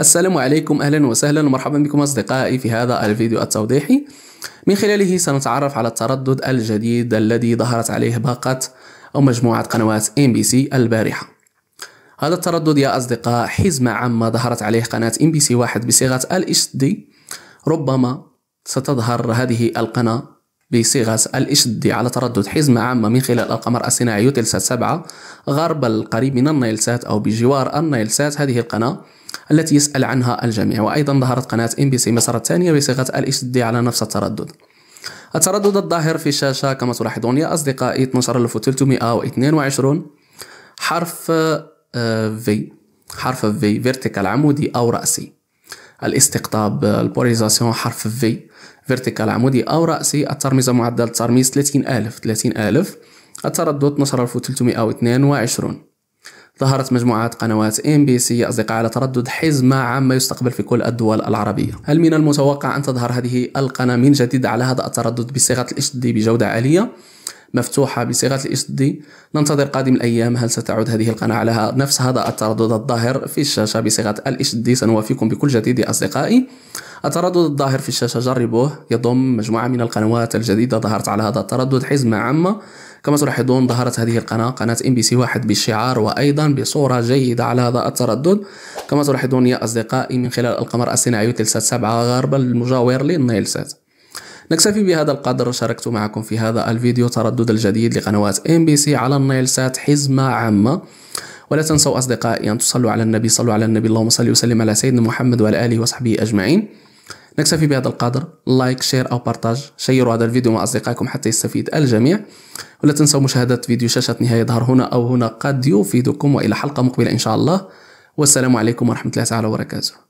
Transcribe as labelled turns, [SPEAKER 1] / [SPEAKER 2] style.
[SPEAKER 1] السلام عليكم اهلا وسهلا ومرحبا بكم اصدقائي في هذا الفيديو التوضيحي من خلاله سنتعرف على التردد الجديد الذي ظهرت عليه باقة او مجموعة قنوات ام بي سي البارحة هذا التردد يا اصدقاء حزمة عامة ظهرت عليه قناة ام بي سي واحد بصيغة الاش دي ربما ستظهر هذه القناة بصيغة الاش دي على تردد حزمة عامة من خلال القمر الصناعي يوتيلسات 7 غرب القريب من النايلسات او بجوار النايلسات هذه القناة التي يسأل عنها الجميع وأيضا ظهرت قناة ام بي سي مصر الثانية بصيغة الإشدي على نفس التردد التردد الظاهر في الشاشة كما تلاحظون يا أصدقائي 12322 حرف في آه، حرف في فيرتيكال عمودي أو رأسي الاستقطاب البوليزاسيون حرف في فيرتيكال عمودي أو رأسي الترميزة معدل الترميز 30000 30000 التردد 12322 ظهرت مجموعات قنوات ام بي سي يا اصدقاء على تردد حزمة عامة يستقبل في كل الدول العربية هل من المتوقع أن تظهر هذه القناة من جديد على هذا التردد بصيغة الاتش دي بجودة عالية؟ مفتوحة بصيغة الاتش دي ننتظر قادم الأيام هل ستعود هذه القناة على نفس هذا التردد الظاهر في الشاشة بصيغة الاتش دي سنوافيكم بكل جديد يا أصدقائي التردد الظاهر في الشاشة جربوه يضم مجموعة من القنوات الجديدة ظهرت على هذا التردد حزمة عامة كما تلاحظون ظهرت هذه القناة قناة ام بي سي واحد بشعار وأيضا بصورة جيدة على هذا التردد كما تلاحظون يا أصدقائي من خلال القمر الصناعي تلسات سبعة غربا المجاور للنيلسات نكتفي بهذا القدر شاركت معكم في هذا الفيديو تردد الجديد لقنوات ام بي سي على النيلسات حزمة عامة ولا تنسوا أصدقائي أن تصلوا على النبي صلوا على النبي اللهم صل وسلم على سيدنا محمد وعلى آله وصحبه أجمعين نكتفي بهذا القدر لايك شير او بارتاج شيروا هذا الفيديو مع اصدقائكم حتى يستفيد الجميع ولا تنسوا مشاهده فيديو شاشه نهايه يظهر هنا او هنا قد يفيدكم والى حلقه مقبله ان شاء الله والسلام عليكم ورحمه الله تعالى وبركاته